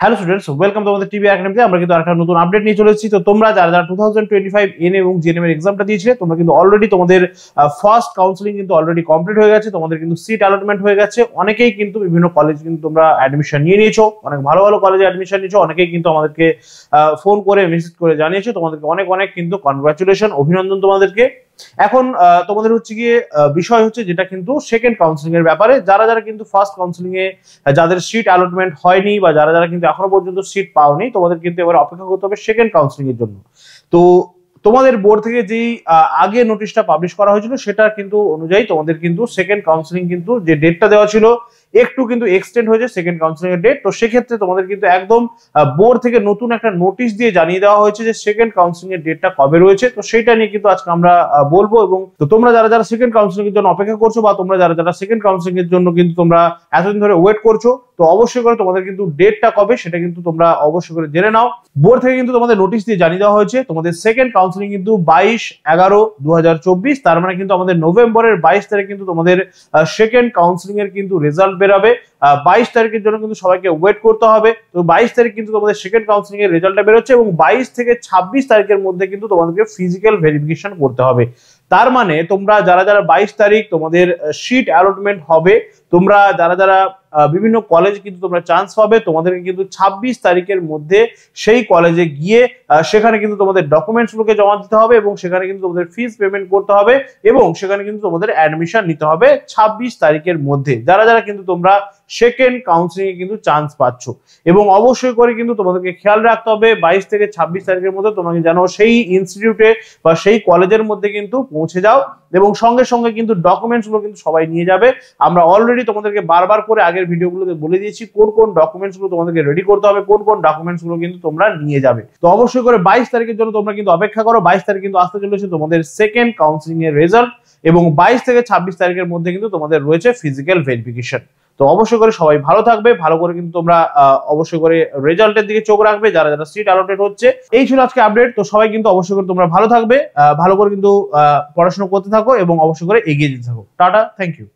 hello students welcome তোমাদের TV একাডেমিতে আমরা কিন্তু একটা নতুন আপডেট নিয়ে চলেছি তো তোমরা যারা যারা টু থাউজেন্ড টোয়েন্টি ফাইভ এন এবং জিএনএম এর এক্সামটা দিয়েছিলে তোমরা কিন্তু অলরেডি তোমাদের ফার্স্ট কাউন্সিলিং কিন্তু অলরেডি কমপ্লিট হয়ে গেছে তোমাদের কিন্তু সিট অ্যালটমেন্ট হয়ে গেছে অনেকেই কিন্তু বিভিন্ন কলেজ কিন্তু তোমরা অ্যাডমিশন নিয়ে নিয়েছো অনেক ভালো ভালো কলেজে অ্যাডমিশন নিয়েছো অনেকেই কিন্তু আমাদেরকে ফোন করে মেসেজ করে জানিয়েছো তোমাদেরকে অনেক অনেক কিন্তু কনগ্রাচুলেশন অভিনন্দন তোমাদেরকে এখন তোমাদের হচ্ছে গিয়ে বিষয় হচ্ছে যেটা কিন্তু সেকেন্ড কাউন্সিলিং এর ব্যাপারে যারা যারা কিন্তু ফার্স্ট কাউন্সিলিং এ যাদের সিট অ্যালটমেন্ট হয়নি বা যারা যারা কিন্তু এখনো পর্যন্ত সিট পাওনি তোমাদের কিন্তু এবার অপেক্ষা করতে হবে সেকেন্ড কাউন্সিলিং এর জন্য তো তোমাদের বোর্ড থেকে যেই আগে নোটিশটা পাবলিশ করা হয়েছিল সেটা কিন্তু অনুযায়ী তোমাদের কিন্তু সেকেন্ড কাউন্সিলিং কিন্তু যে ডেটটা দেওয়া ছিল একটু কিন্তু এক্সটেন্ড হয়েছে সেকেন্ড কাউন্সিলিং এর ডেট তো সেক্ষেত্রে তোমাদের কিন্তু একদম বোর্ড থেকে নতুন একটা নোটিশ দিয়ে জানিয়ে দেওয়া হয়েছে যে সেকেন্ড কাউন্সিলিং এর ডেটটা কবে রয়েছে তো সেটা নিয়ে কিন্তু আজকে আমরা বলবো এবং তো তোমরা যারা যারা সেকেন্ড কাউন্সিলিং এর জন্য অপেক্ষা করছো বা তোমরা যারা যারা সেকেন্ড কাউন্সিলিং এর জন্য কিন্তু তোমরা এতদিন ধরে ওয়েট করছো তো অবশ্যই করে তোমাদের কিন্তু ডেটটা কবে সেটা কিন্তু তোমরা অবশ্যই করে জেনে নাও বোর্ড থেকে কিন্তু তোমাদের নোটিশ দিয়ে জানিয়ে দেওয়া হয়েছে তোমাদের সেকেন্ড কাউন্সিলিং কিন্তু বাইশ এগারো দু তার মানে কিন্তু আমাদের নভেম্বরের বাইশ তারিখ কিন্তু তোমাদের সেকেন্ড কাউন্সিলিং এর কিন্তু রেজাল্ট বেরোবে বাইশ তারিখের জন্য কিন্তু সবাইকে ওয়েট করতে হবে তো বাইশ তারিখ কিন্তু তোমাদের সেকেন্ড কাউন্সিলিং এর রেজাল্টটা বেরোচ্ছে এবং বাইশ থেকে ছাব্বিশ তারিখের মধ্যে কিন্তু তোমাদেরকে ফিজিক্যাল ভেরিফিকেশন করতে হবে তার মানে তোমরা যারা যারা বাইশ তারিখ তোমাদের শিট অ্যালটমেন্ট হবে তোমরা যারা যারা বিভিন্ন কলেজ কিন্তু তোমরা চান্স পাবে তোমাদেরকে কিন্তু ২৬ তারিখের মধ্যে সেই কলেজে গিয়ে সেখানে কিন্তু তোমাদের ডকুমেন্টসগুলোকে জমা দিতে হবে এবং সেখানে কিন্তু তোমাদের ফিস পেমেন্ট করতে হবে এবং সেখানে কিন্তু তোমাদের অ্যাডমিশন নিতে হবে ২৬ তারিখের মধ্যে যারা যারা কিন্তু তোমরা সেকেন্ড কাউন্সিলিংয়ে কিন্তু চান্স পাচ্ছ এবং অবশ্যই করে কিন্তু তোমাদেরকে খেয়াল রাখতে হবে বাইশ থেকে ২৬ তারিখের মধ্যে তোমাকে যেন সেই ইনস্টিটিউটে বা সেই কলেজের মধ্যে কিন্তু পৌঁছে যাও এবং সঙ্গে সঙ্গে কিন্তু ডকুমেন্টসগুলো কিন্তু সবাই নিয়ে যাবে আমরা অলরেডি অলরেডি তোমাদেরকে বারবার করে আগের ভিডিওগুলোতে বলে দিয়েছি কোন কোন ডকুমেন্টস গুলো তোমাদেরকে রেডি করতে হবে কোন কোন ডকুমেন্টস গুলো কিন্তু তোমরা নিয়ে যাবে তো অবশ্যই করে বাইশ তারিখের জন্য তোমরা কিন্তু অপেক্ষা করো বাইশ তারিখ কিন্তু আসতে চলেছে তোমাদের সেকেন্ড কাউন্সিলিং এর রেজাল্ট এবং বাইশ থেকে ছাব্বিশ তারিখের মধ্যে কিন্তু তোমাদের রয়েছে ফিজিক্যাল ভেরিফিকেশন তো অবশ্যই করে সবাই ভালো থাকবে ভালো করে কিন্তু তোমরা অবশ্যই করে রেজাল্টের দিকে চোখ রাখবে যারা যারা সিট অ্যালোটেড হচ্ছে এই ছিল আজকে আপডেট তো সবাই কিন্তু অবশ্যই করে তোমরা ভালো থাকবে ভালো করে কিন্তু পড়াশোনা করতে থাকো এবং অবশ্যই করে এগিয়ে যেতে থাকো টাটা থ্যাংক ইউ